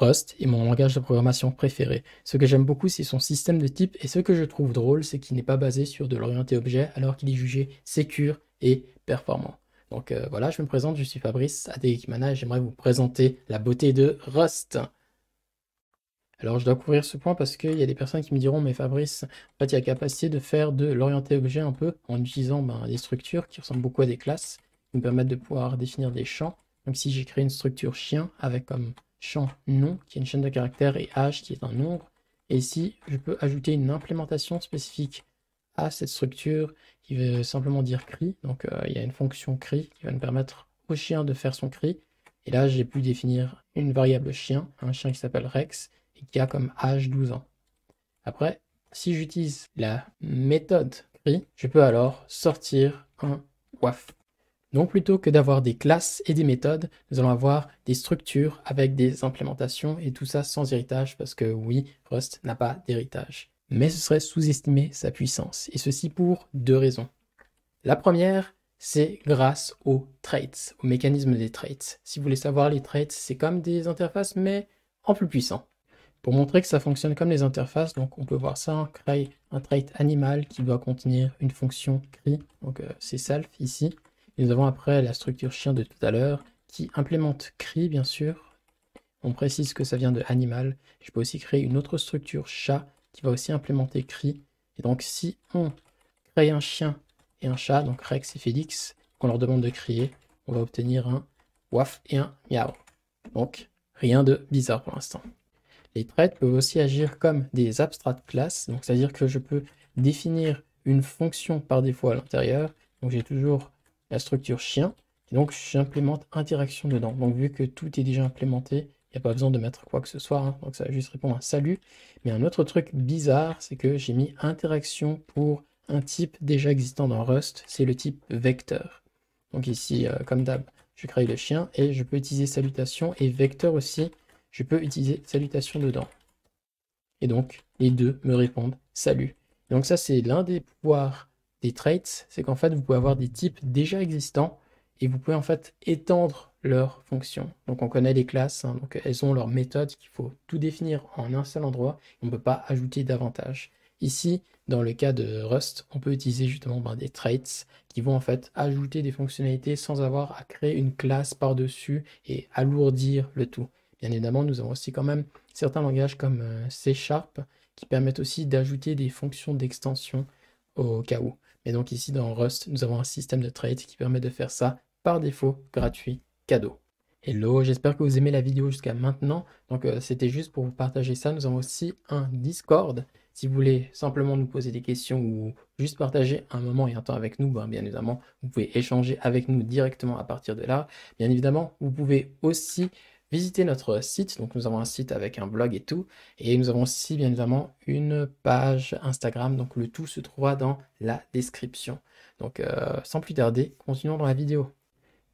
Rust est mon langage de programmation préféré. Ce que j'aime beaucoup, c'est son système de type, et ce que je trouve drôle, c'est qu'il n'est pas basé sur de l'orienté objet, alors qu'il est jugé sécure et performant. Donc euh, voilà, je me présente, je suis Fabrice Adekimana, et j'aimerais vous présenter la beauté de Rust. Alors je dois couvrir ce point parce qu'il y a des personnes qui me diront mais Fabrice, en fait il y a la capacité de faire de l'orienté objet un peu en utilisant ben, des structures qui ressemblent beaucoup à des classes, qui nous permettent de pouvoir définir des champs, Donc si j'ai créé une structure chien avec comme champ nom qui est une chaîne de caractères et h qui est un nombre. Et ici, je peux ajouter une implémentation spécifique à cette structure qui veut simplement dire cri. Donc euh, il y a une fonction cri qui va nous permettre au chien de faire son cri. Et là, j'ai pu définir une variable chien, un chien qui s'appelle Rex et qui a comme âge 12 ans. Après, si j'utilise la méthode cri, je peux alors sortir un WAF. Donc plutôt que d'avoir des classes et des méthodes, nous allons avoir des structures avec des implémentations et tout ça sans héritage parce que oui, Rust n'a pas d'héritage. Mais ce serait sous-estimer sa puissance et ceci pour deux raisons. La première, c'est grâce aux traits, au mécanisme des traits. Si vous voulez savoir les traits, c'est comme des interfaces mais en plus puissant. Pour montrer que ça fonctionne comme les interfaces, donc on peut voir ça, on crée un trait animal qui doit contenir une fonction cri, donc euh, c'est self ici, nous avons après la structure chien de tout à l'heure qui implémente cri, bien sûr. On précise que ça vient de animal. Je peux aussi créer une autre structure chat qui va aussi implémenter cri. Et donc, si on crée un chien et un chat, donc Rex et Félix, qu'on leur demande de crier, on va obtenir un waf et un miao. Donc, rien de bizarre pour l'instant. Les traits peuvent aussi agir comme des abstraites classes, donc c'est-à-dire que je peux définir une fonction par défaut à l'intérieur. Donc j'ai toujours la structure chien. donc, j'implémente interaction dedans. Donc, vu que tout est déjà implémenté, il n'y a pas besoin de mettre quoi que ce soit. Hein. Donc, ça va juste répondre à salut. Mais un autre truc bizarre, c'est que j'ai mis interaction pour un type déjà existant dans Rust. C'est le type vecteur. Donc ici, euh, comme d'hab, je crée le chien et je peux utiliser salutation et vecteur aussi. Je peux utiliser salutation dedans. Et donc, les deux me répondent salut. donc ça, c'est l'un des pouvoirs traits, c'est qu'en fait, vous pouvez avoir des types déjà existants et vous pouvez en fait étendre leurs fonctions. Donc on connaît les classes, hein, donc elles ont leurs méthodes qu'il faut tout définir en un seul endroit, on ne peut pas ajouter davantage. Ici, dans le cas de Rust, on peut utiliser justement ben, des traits qui vont en fait ajouter des fonctionnalités sans avoir à créer une classe par-dessus et alourdir le tout. Bien évidemment, nous avons aussi quand même certains langages comme euh, C Sharp qui permettent aussi d'ajouter des fonctions d'extension au cas où. Et donc ici dans Rust, nous avons un système de trade qui permet de faire ça par défaut, gratuit, cadeau. Hello, j'espère que vous aimez la vidéo jusqu'à maintenant. Donc euh, c'était juste pour vous partager ça. Nous avons aussi un Discord. Si vous voulez simplement nous poser des questions ou juste partager un moment et un temps avec nous, ben, bien évidemment, vous pouvez échanger avec nous directement à partir de là. Bien évidemment, vous pouvez aussi visitez notre site. Donc nous avons un site avec un blog et tout. Et nous avons aussi bien évidemment une page Instagram. Donc le tout se trouvera dans la description. Donc euh, sans plus tarder, continuons dans la vidéo.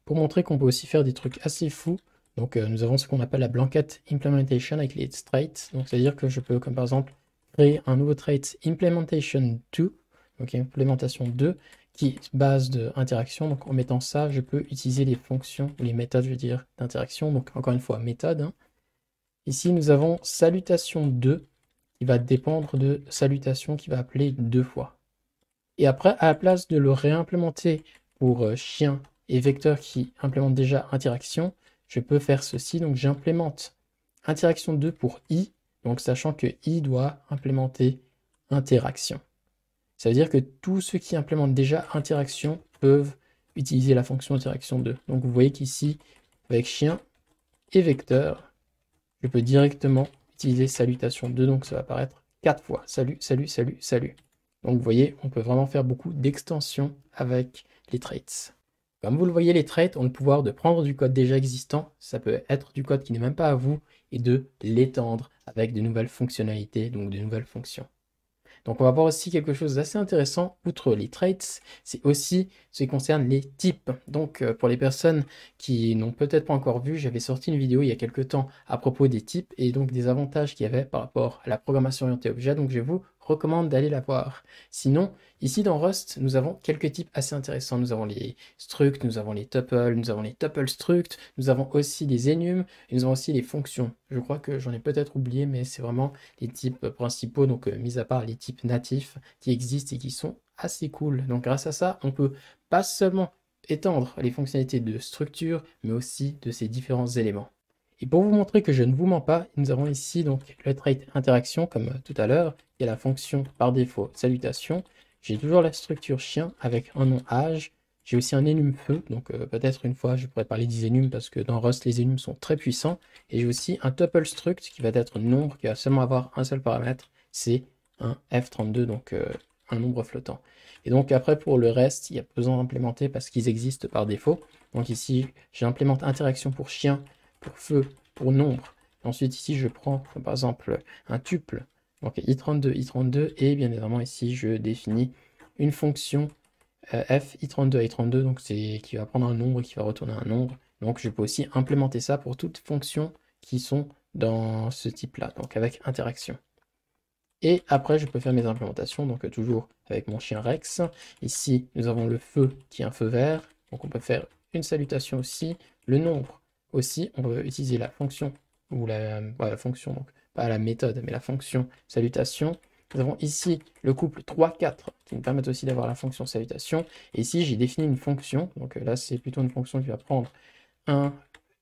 Pour montrer qu'on peut aussi faire des trucs assez fous, donc euh, nous avons ce qu'on appelle la blanket implementation avec les traits. Donc c'est-à-dire que je peux comme par exemple créer un nouveau trait implementation 2, donc implémentation 2, qui base de interaction. Donc en mettant ça, je peux utiliser les fonctions ou les méthodes, je veux dire, d'interaction. Donc encore une fois, méthode. Hein. Ici, nous avons salutation 2 qui va dépendre de salutation qui va appeler deux fois. Et après, à la place de le réimplémenter pour euh, chien et vecteur qui implémente déjà interaction, je peux faire ceci. Donc j'implémente interaction 2 pour i, donc sachant que i doit implémenter interaction. Ça veut dire que tous ceux qui implémentent déjà interaction peuvent utiliser la fonction interaction 2. Donc vous voyez qu'ici, avec chien et vecteur, je peux directement utiliser salutation 2, donc ça va apparaître quatre fois. Salut, salut, salut, salut. Donc vous voyez, on peut vraiment faire beaucoup d'extensions avec les traits. Comme vous le voyez, les traits ont le pouvoir de prendre du code déjà existant, ça peut être du code qui n'est même pas à vous, et de l'étendre avec de nouvelles fonctionnalités, donc de nouvelles fonctions. Donc on va voir aussi quelque chose d'assez intéressant, outre les traits, c'est aussi ce qui concerne les types. Donc euh, pour les personnes qui n'ont peut-être pas encore vu, j'avais sorti une vidéo il y a quelques temps à propos des types et donc des avantages qu'il y avait par rapport à la programmation orientée objet, donc je vais vous recommande d'aller la voir. Sinon, ici dans Rust, nous avons quelques types assez intéressants. Nous avons les structs, nous avons les tuples, nous avons les tuple structs, nous avons aussi les enums, et nous avons aussi les fonctions. Je crois que j'en ai peut-être oublié, mais c'est vraiment les types principaux, donc euh, mis à part les types natifs qui existent et qui sont assez cool. Donc grâce à ça, on peut pas seulement étendre les fonctionnalités de structure, mais aussi de ces différents éléments. Et pour vous montrer que je ne vous mens pas, nous avons ici donc le trait interaction, comme euh, tout à l'heure, y a la fonction par défaut salutation. J'ai toujours la structure chien avec un nom âge. J'ai aussi un enum feu, donc euh, peut-être une fois je pourrais parler des enums parce que dans Rust les énumes sont très puissants. Et j'ai aussi un tuple struct qui va être nombre, qui va seulement avoir un seul paramètre, c'est un f32, donc euh, un nombre flottant. Et donc après pour le reste, il y a besoin d'implémenter parce qu'ils existent par défaut. Donc ici, j'implémente interaction pour chien pour feu, pour nombre. Ensuite, ici, je prends, par exemple, un tuple. Donc, i32, i32, et bien évidemment, ici, je définis une fonction euh, f, i32, i32, donc c'est qui va prendre un nombre et qui va retourner un nombre. Donc, je peux aussi implémenter ça pour toutes fonctions qui sont dans ce type-là, donc avec interaction. Et après, je peux faire mes implémentations, donc toujours avec mon chien Rex. Ici, nous avons le feu qui est un feu vert, donc on peut faire une salutation aussi, le nombre aussi, on veut utiliser la fonction, ou la, fonction, donc pas la méthode, mais la fonction salutation. Nous avons ici le couple 3-4 qui nous permettent aussi d'avoir la fonction salutation. Et ici, j'ai défini une fonction. Donc euh, là, c'est plutôt une fonction qui va prendre un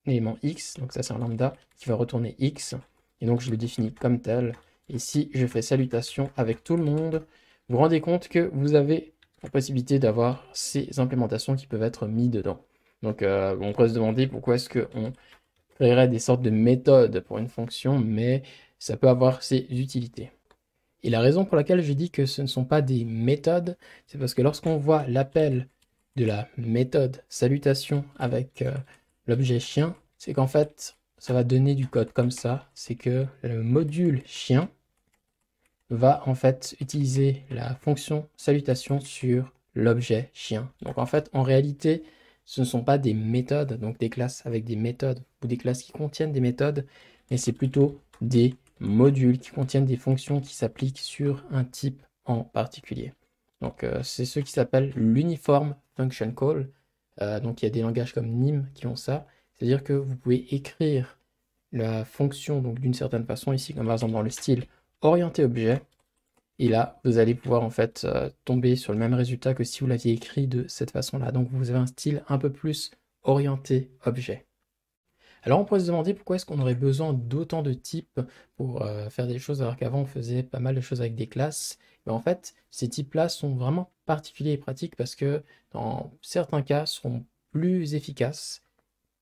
élément x. Donc ça, c'est un lambda qui va retourner x. Et donc, je le définis comme tel. Et si je fais salutation avec tout le monde, vous vous rendez compte que vous avez la possibilité d'avoir ces implémentations qui peuvent être mises dedans. Donc euh, on pourrait se demander pourquoi est-ce qu'on créerait des sortes de méthodes pour une fonction, mais ça peut avoir ses utilités. Et la raison pour laquelle je dit que ce ne sont pas des méthodes, c'est parce que lorsqu'on voit l'appel de la méthode salutation avec euh, l'objet chien, c'est qu'en fait, ça va donner du code comme ça. C'est que le module chien va en fait utiliser la fonction salutation sur l'objet chien. Donc en fait, en réalité, ce ne sont pas des méthodes, donc des classes avec des méthodes, ou des classes qui contiennent des méthodes, mais c'est plutôt des modules qui contiennent des fonctions qui s'appliquent sur un type en particulier. Donc euh, c'est ce qui s'appelle l'uniform function call. Euh, donc il y a des langages comme NIM qui ont ça. C'est-à-dire que vous pouvez écrire la fonction donc d'une certaine façon ici, comme par exemple dans le style orienté objet, et là, vous allez pouvoir en fait euh, tomber sur le même résultat que si vous l'aviez écrit de cette façon-là. Donc vous avez un style un peu plus orienté objet. Alors on pourrait se demander pourquoi est-ce qu'on aurait besoin d'autant de types pour euh, faire des choses alors qu'avant on faisait pas mal de choses avec des classes. Mais eh ben, en fait, ces types-là sont vraiment particuliers et pratiques parce que dans certains cas sont plus efficaces,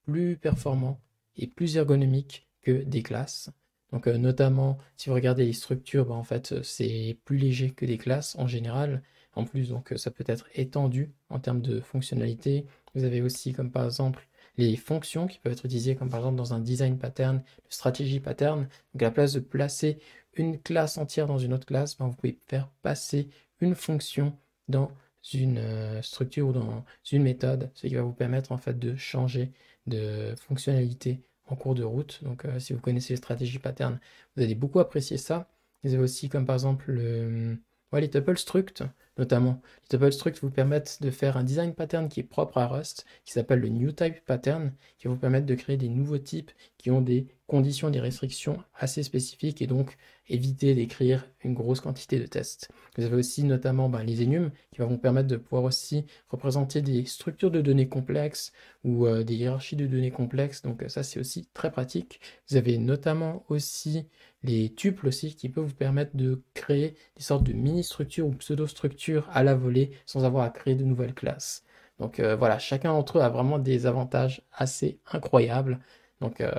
plus performants et plus ergonomiques que des classes. Donc euh, notamment, si vous regardez les structures, bah, en fait, euh, c'est plus léger que des classes en général. En plus, donc euh, ça peut être étendu en termes de fonctionnalité. Vous avez aussi comme par exemple les fonctions qui peuvent être utilisées comme par exemple dans un design pattern, le stratégie pattern. Donc à la place de placer une classe entière dans une autre classe, bah, vous pouvez faire passer une fonction dans une structure ou dans une méthode, ce qui va vous permettre en fait de changer de fonctionnalité en cours de route. Donc euh, si vous connaissez les stratégies pattern, vous allez beaucoup apprécier ça. Vous avez aussi comme par exemple le les struct Notamment, les structs vous permettent de faire un design pattern qui est propre à Rust, qui s'appelle le new type pattern, qui vous permettre de créer des nouveaux types qui ont des conditions, des restrictions assez spécifiques et donc éviter d'écrire une grosse quantité de tests. Vous avez aussi notamment ben, les enums qui vont vous permettre de pouvoir aussi représenter des structures de données complexes ou euh, des hiérarchies de données complexes. Donc ça c'est aussi très pratique. Vous avez notamment aussi les tuples aussi qui peuvent vous permettre de créer des sortes de mini-structures ou pseudo-structures à la volée sans avoir à créer de nouvelles classes. Donc euh, voilà, chacun d'entre eux a vraiment des avantages assez incroyables. Donc euh,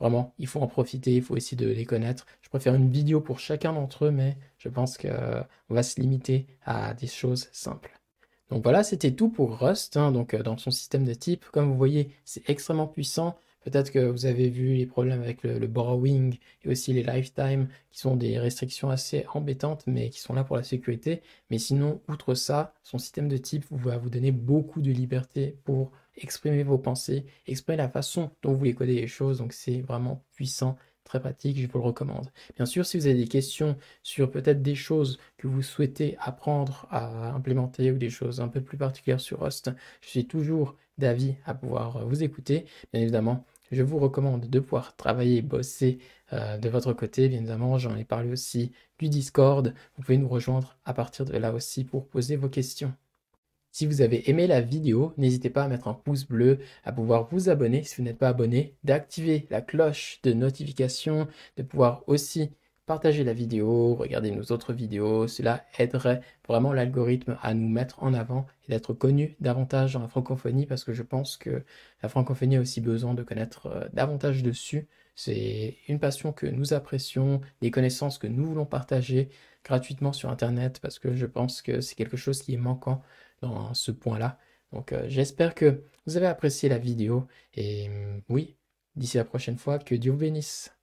vraiment, il faut en profiter, il faut essayer de les connaître. Je préfère une vidéo pour chacun d'entre eux, mais je pense qu'on euh, va se limiter à des choses simples. Donc voilà, c'était tout pour Rust, hein. donc dans son système de type. Comme vous voyez, c'est extrêmement puissant. Peut-être que vous avez vu les problèmes avec le, borrowing et aussi les lifetime, qui sont des restrictions assez embêtantes, mais qui sont là pour la sécurité. Mais sinon, outre ça, son système de type va vous donner beaucoup de liberté pour exprimer vos pensées, exprimer la façon dont vous voulez coder les choses. Donc c'est vraiment puissant très pratique, je vous le recommande. Bien sûr, si vous avez des questions sur peut-être des choses que vous souhaitez apprendre à implémenter ou des choses un peu plus particulières sur Rust, je suis toujours d'avis à pouvoir vous écouter. Bien évidemment, je vous recommande de pouvoir travailler, bosser euh, de votre côté. Bien évidemment, j'en ai parlé aussi du Discord. Vous pouvez nous rejoindre à partir de là aussi pour poser vos questions. Si vous avez aimé la vidéo, n'hésitez pas à mettre un pouce bleu, à pouvoir vous abonner si vous n'êtes pas abonné, d'activer la cloche de notification, de pouvoir aussi partagez la vidéo, regardez nos autres vidéos, cela aiderait vraiment l'algorithme à nous mettre en avant et d'être connu davantage dans la francophonie parce que je pense que la francophonie a aussi besoin de connaître euh, davantage dessus. C'est une passion que nous apprécions, des connaissances que nous voulons partager gratuitement sur Internet parce que je pense que c'est quelque chose qui est manquant dans ce point-là. Donc euh, j'espère que vous avez apprécié la vidéo et mm, oui, d'ici la prochaine fois, que Dieu vous bénisse.